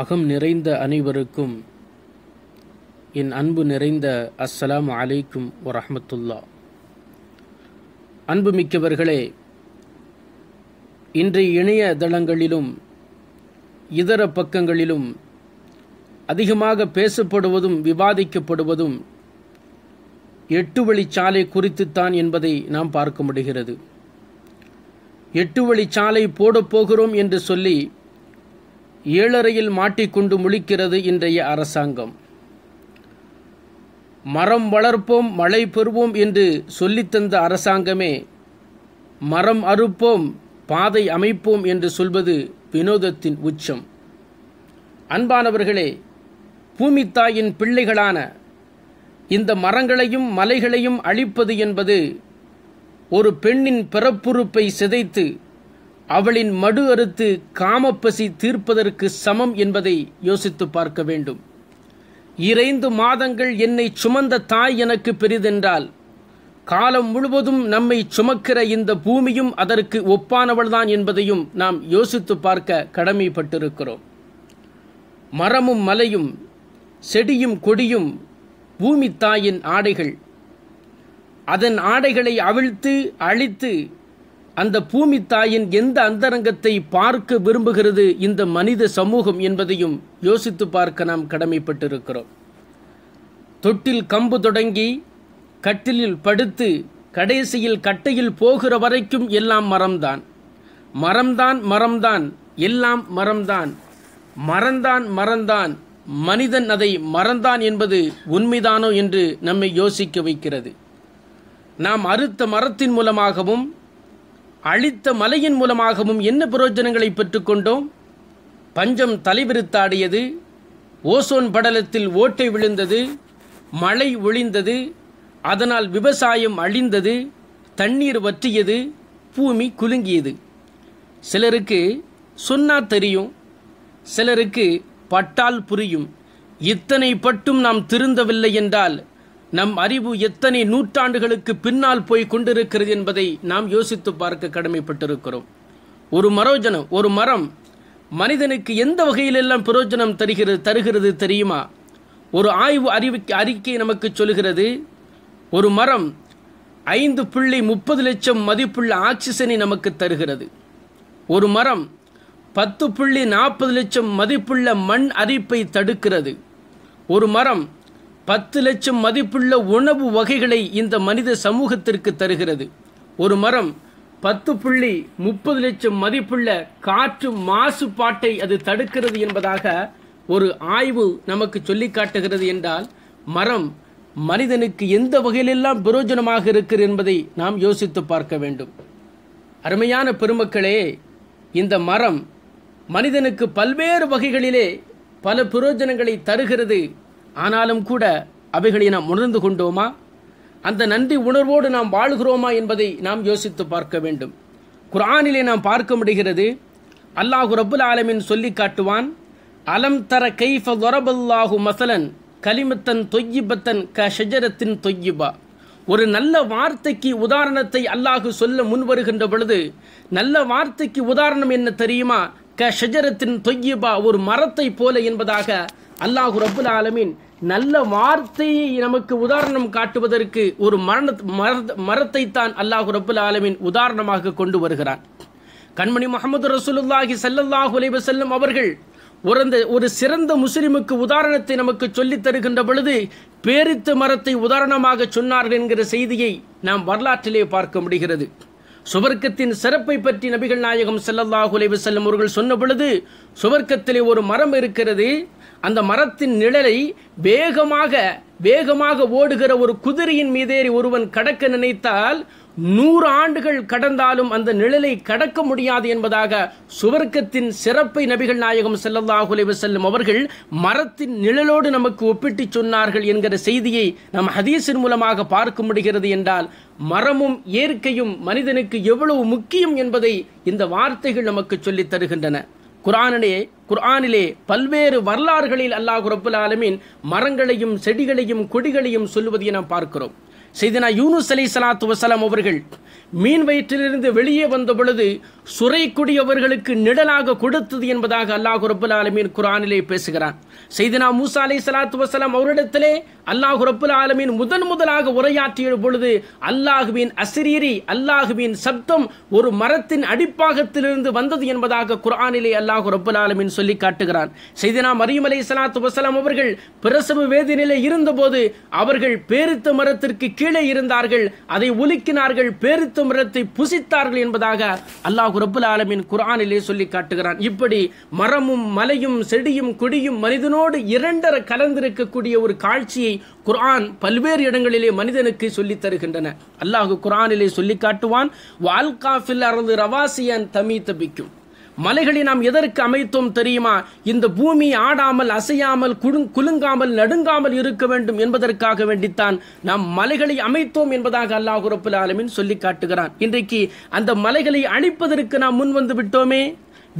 அகம் நிறைந்த அனைவருக்கும் என் அன்பு நிறைந்த அஸ்ஸலாம் அலைக்கும் வரஹமத்துல்லா அன்பு மிக்கவர்களே இன்றைய இணைய தளங்களிலும் இதர பக்கங்களிலும் அதிகமாக பேசப்படுவதும் விவாதிக்கப்படுவதும் எட்டு வழிச்சாலை குறித்துத்தான் என்பதை நாம் பார்க்க முடிகிறது எட்டு வழிச்சாலை போடப்போகிறோம் என்று சொல்லி ஏழறையில் மாட்டிக்கொண்டு முழிக்கிறது இன்றைய அரசாங்கம் மரம் வளர்ப்போம் மழை பெறுவோம் என்று சொல்லித்தந்த அரசாங்கமே மரம் அறுப்போம் பாதை அமைப்போம் என்று சொல்வது வினோதத்தின் உச்சம் அன்பானவர்களே பூமித்தாயின் பிள்ளைகளான இந்த மரங்களையும் மலைகளையும் அழிப்பது என்பது ஒரு பெண்ணின் பிறப்புறுப்பை சிதைத்து அவளின் மடு அறுத்து காமப்பசி தீர்ப்பதற்கு சமம் என்பதை யோசித்து பார்க்க வேண்டும் இறைந்து மாதங்கள் என்னை சுமந்த தாய் எனக்கு பெரிதென்றால் காலம் முழுவதும் நம்மை சுமக்கிற இந்த பூமியும் அதற்கு ஒப்பானவள்தான் என்பதையும் நாம் யோசித்து பார்க்க கடமைப்பட்டிருக்கிறோம் மரமும் மலையும் செடியும் கொடியும் பூமி தாயின் ஆடைகள் அதன் ஆடைகளை அவிழ்த்து அழித்து அந்த பூமி தாயின் எந்த அந்தரங்கத்தை பார்க்க விரும்புகிறது இந்த மனித சமூகம் என்பதையும் யோசித்து பார்க்க நாம் கடமைப்பட்டிருக்கிறோம் தொட்டில் கம்பு தொடங்கி கட்டிலில் படுத்து கடைசியில் கட்டையில் போகிற வரைக்கும் எல்லாம் மரம்தான் மரம்தான் மரம்தான் எல்லாம் மரம்தான் மறந்தான் மரந்தான் மனிதன் அதை மறந்தான் என்பது உண்மைதானோ என்று நம்மை யோசிக்க வைக்கிறது நாம் அறுத்த மரத்தின் மூலமாகவும் அழித்த மலையின் மூலமாகவும் என்ன பிரயோஜனங்களை பெற்றுக்கொண்டோம் பஞ்சம் தலைவிருத்தாடியது ஓசோன் படலத்தில் ஓட்டை விழுந்தது மழை ஒழிந்தது அதனால் விவசாயம் அழிந்தது தண்ணீர் வற்றியது பூமி குலுங்கியது சிலருக்கு சொன்னா தெரியும் சிலருக்கு பட்டால் புரியும் இத்தனை பட்டும் நாம் திருந்தவில்லை என்றால் நம் அறிவு எத்தனை நூற்றாண்டுகளுக்கு பின்னால் போய் கொண்டிருக்கிறது என்பதை நாம் யோசித்து பார்க்க கடமைப்பட்டிருக்கிறோம் ஒரு மரோஜனம் ஒரு மரம் மனிதனுக்கு எந்த வகையிலெல்லாம் பிரயோஜனம் தருகிறது தருகிறது தெரியுமா ஒரு ஆய்வு அறிவு அறிக்கை நமக்கு சொல்கிறது ஒரு மரம் ஐந்து புள்ளி முப்பது லட்சம் மதிப்புள்ள ஆக்சிஜனை நமக்கு தருகிறது ஒரு மரம் பத்து புள்ளி நாற்பது லட்சம் மதிப்புள்ள மண் அரிப்பை தடுக்கிறது ஒரு மரம் பத்து லட்சம் மதிப்புள்ள உணவு வகைகளை இந்த மனித சமூகத்திற்கு தருகிறது ஒரு மரம் பத்து புள்ளி முப்பது லட்சம் மதிப்புள்ள காற்று மாசுபாட்டை அது தடுக்கிறது என்பதாக ஒரு ஆய்வு நமக்கு சொல்லி காட்டுகிறது என்றால் மரம் மனிதனுக்கு எந்த வகையிலெல்லாம் பிரயோஜனமாக இருக்கிறது என்பதை நாம் யோசித்து பார்க்க வேண்டும் அருமையான பெருமக்களே இந்த மரம் மனிதனுக்கு பல்வேறு வகைகளிலே பல பிரயோஜனங்களை தருகிறது ஆனாலும் கூட அவைகளை நாம் உணர்ந்து கொண்டோமா அந்த நன்றி உணர்வோடு நாம் வாழ்கிறோமா என்பதை நாம் யோசித்து பார்க்க வேண்டும் குரானிலே நாம் பார்க்க முடிகிறது அல்லாஹு ரபுல் ஆலமின் சொல்லி காட்டுவான் அலம் தர கைஃப தொரபல்லாஹு மசலன் கலிமத்தன் தொய்யிபத்தன் க ஷஜரத்தின் தொய்யிபா ஒரு நல்ல வார்த்தைக்கு உதாரணத்தை அல்லாஹு சொல்ல முன் வருகின்ற பொழுது நல்ல வார்த்தைக்கு உதாரணம் என்ன தெரியுமா க ஷஜரத்தின் தொய்யிபா ஒரு மரத்தை போல என்பதாக அல்லாஹு ரபுல் ஆலமின் நல்ல வார்த்தையை நமக்கு உதாரணம் காட்டுவதற்கு ஒரு மரண மரத்தை தான் அல்லாஹு ரபுல் ஆலமின் உதாரணமாக கொண்டு வருகிறான் கண்மணி முகமது ரசூலுல்லாஹி சல்லல்லாஹு அலைவ செல்லும் அவர்கள் உறந்த ஒரு சிறந்த முஸ்லிமுக்கு உதாரணத்தை நமக்கு சொல்லித் தருகின்ற பொழுது பேரித்து மரத்தை உதாரணமாக சொன்னார்கள் என்கிற செய்தியை நாம் வரலாற்றிலே பார்க்க முடிகிறது சுவர்க்கத்தின் சிறப்பை பற்றி நபிகள் நாயகம் செல்லல்லாஹு அலைவ செல்லும் அவர்கள் சொன்ன பொழுது சுவர்க்கத்திலே ஒரு மரம் இருக்கிறது அந்த மரத்தின் நிழலை வேகமாக வேகமாக ஓடுகிற ஒரு குதிரையின் மீதேறி ஒருவன் கடக்க நினைத்தால் நூறு ஆண்டுகள் கடந்தாலும் அந்த நிழலை கடக்க முடியாது என்பதாக சுவர்க்கத்தின் சிறப்பை நபிகள் நாயகம் செல்லல்லாஹுலே செல்லும் அவர்கள் மரத்தின் நிழலோடு நமக்கு ஒப்பிட்டு சொன்னார்கள் என்கிற செய்தியை நம் ஹதீஸின் மூலமாக பார்க்க முடிகிறது என்றால் மரமும் இயற்கையும் மனிதனுக்கு எவ்வளவு முக்கியம் என்பதை இந்த வார்த்தைகள் நமக்கு சொல்லித் தருகின்றன குரானிலே குர்ஆனிலே பல்வேறு வரலாறுகளில் அல்லாஹ் ரபுல் ஆலமின் மரங்களையும் செடிகளையும் கொடிகளையும் சொல்லுவதை நாம் பார்க்கிறோம் செய்தனா யூனுஸ் அலி சலாத்து வசலாம் அவர்கள் மீன் வயிற்றிலிருந்து வெளியே வந்த பொழுது சுரைக்குடியவர்களுக்கு நிழலாக கொடுத்தது என்பதாக அல்லாஹு ரபுல் ஆலமீன் குரானிலே பேசுகிறார் செய்தினா மூசா அலை சலாத்து வசலாம் அவரிடத்திலே அல்லாஹு ரபுல் ஆலமீன் முதன் முதலாக உரையாற்றிய பொழுது அல்லாஹுவின் அசிரீரி அல்லாஹுவின் சப்தம் ஒரு மரத்தின் அடிப்பாகத்திலிருந்து வந்தது என்பதாக குரானிலே அல்லாஹு ரபுல் ஆலமீன் சொல்லி காட்டுகிறான் செய்தினா மரியம் அலை சலாத்து வசலாம் அவர்கள் பிரசவ வேதிநிலை இருந்தபோது அவர்கள் பேருத்த மரத்திற்கு கீழே இருந்தார்கள் அதை ஒலுக்கினார்கள் பேருத்த மரத்தை புசித்தார்கள் என்பதாக அல்லாஹ் அல்லாஹ் ரபுல் ஆலமின் குரானிலே சொல்லி காட்டுகிறான் இப்படி மரமும் மலையும் செடியும் கொடியும் மனிதனோடு இரண்டர கலந்திருக்கக்கூடிய ஒரு காட்சியை குரான் பல்வேறு இடங்களிலே மனிதனுக்கு சொல்லித் தருகின்றன அல்லாஹு குரானிலே சொல்லி காட்டுவான் வால்காஃபில் அறந்து ரவாசியன் தமி தபிக்கும் மலைகளை நாம் எதற்கு அமைத்தோம் தெரியுமா இந்த பூமி ஆடாமல் அசையாமல் குழுங் குலுங்காமல் நடுங்காமல் இருக்க வேண்டும் என்பதற்காக வேண்டித்தான் நாம் மலைகளை அமைத்தோம் என்பதாக அல்லாஹ் ரபுல் ஆலமின் சொல்லி காட்டுகிறான் இன்றைக்கு அந்த மலைகளை அழிப்பதற்கு நாம் முன் வந்து விட்டோமே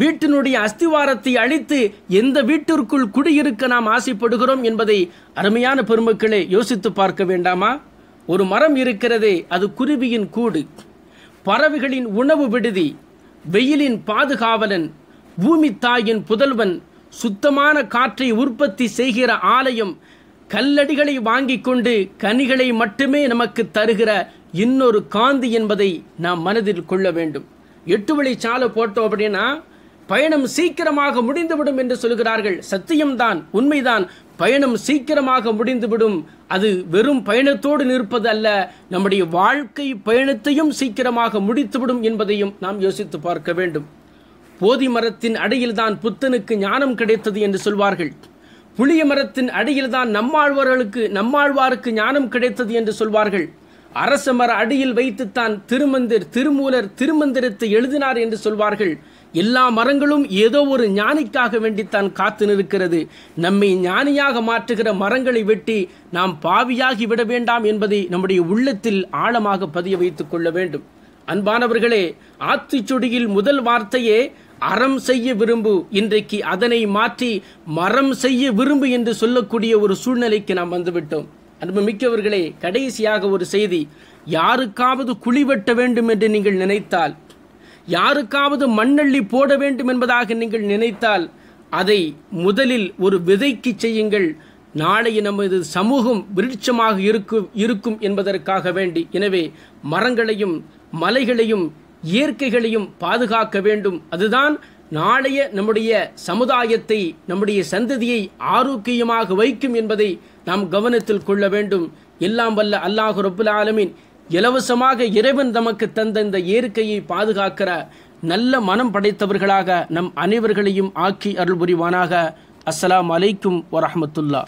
வீட்டினுடைய அஸ்திவாரத்தை அழித்து எந்த வீட்டிற்குள் குடியிருக்க நாம் ஆசைப்படுகிறோம் என்பதை அருமையான பெருமக்களே யோசித்து பார்க்க வேண்டாமா ஒரு மரம் இருக்கிறதே அது குருவியின் கூடு பறவைகளின் உணவு விடுதி வெயிலின் பாதுகாவலன் பூமி தாயின் புதல்வன் சுத்தமான காற்றை உற்பத்தி செய்கிற ஆலயம் கல்லடிகளை வாங்கி கொண்டு கனிகளை மட்டுமே நமக்கு தருகிற இன்னொரு காந்தி என்பதை நாம் மனதில் கொள்ள வேண்டும் எட்டு வழி சாலை போட்டோம் அப்படின்னா பயணம் சீக்கிரமாக முடிந்துவிடும் என்று சொல்கிறார்கள் சத்தியம்தான் உண்மைதான் பயணம் சீக்கிரமாக முடிந்துவிடும் அது வெறும் பயணத்தோடு நிற்பது அல்ல நம்முடைய வாழ்க்கை பயணத்தையும் சீக்கிரமாக முடித்துவிடும் என்பதையும் நாம் யோசித்து பார்க்க வேண்டும் போதி மரத்தின் அடியில்தான் புத்தனுக்கு ஞானம் கிடைத்தது என்று சொல்வார்கள் புளிய மரத்தின் அடியில்தான் நம்மாழ்வார்களுக்கு நம்மாழ்வாருக்கு ஞானம் கிடைத்தது என்று சொல்வார்கள் அரச மர அடியில் வைத்துத்தான் திருமந்திர் திருமூலர் திருமந்திரத்தை எழுதினார் என்று சொல்வார்கள் எல்லா மரங்களும் ஏதோ ஒரு ஞானிக்காக வேண்டித்தான் காத்து நிற்கிறது நம்மை ஞானியாக மாற்றுகிற மரங்களை வெட்டி நாம் பாவியாகி விட வேண்டாம் என்பதை நம்முடைய உள்ளத்தில் ஆழமாக பதிய வைத்துக் கொள்ள வேண்டும் அன்பானவர்களே ஆத்திச்சுடியில் முதல் வார்த்தையே அறம் செய்ய விரும்பு இன்றைக்கு அதனை மாற்றி மரம் செய்ய விரும்பு என்று சொல்லக்கூடிய ஒரு சூழ்நிலைக்கு நாம் வந்துவிட்டோம் அன்பு மிக்கவர்களே கடைசியாக ஒரு செய்தி யாருக்காவது குழி வெட்ட வேண்டும் என்று நீங்கள் நினைத்தால் யாருக்காவது மண்ணள்ளி போட வேண்டும் என்பதாக நீங்கள் நினைத்தால் அதை முதலில் ஒரு விதைக்கு செய்யுங்கள் நாளைய நமது சமூகம் விருட்சமாக இருக்கும் இருக்கும் என்பதற்காக வேண்டி எனவே மரங்களையும் மலைகளையும் இயற்கைகளையும் பாதுகாக்க வேண்டும் அதுதான் நாளைய நம்முடைய சமுதாயத்தை நம்முடைய சந்ததியை ஆரோக்கியமாக வைக்கும் என்பதை நாம் கவனத்தில் கொள்ள வேண்டும் எல்லாம் வல்ல அல்லாஹு ரபுல் ஆலமின் இலவசமாக இறைவன் தமக்கு தந்த இந்த இயற்கையை பாதுகாக்கிற நல்ல மனம் படைத்தவர்களாக நம் அனைவர்களையும் ஆக்கி அருள் புரிவானாக அஸ்லாம் அலைக்கும் வரமத்துல்லா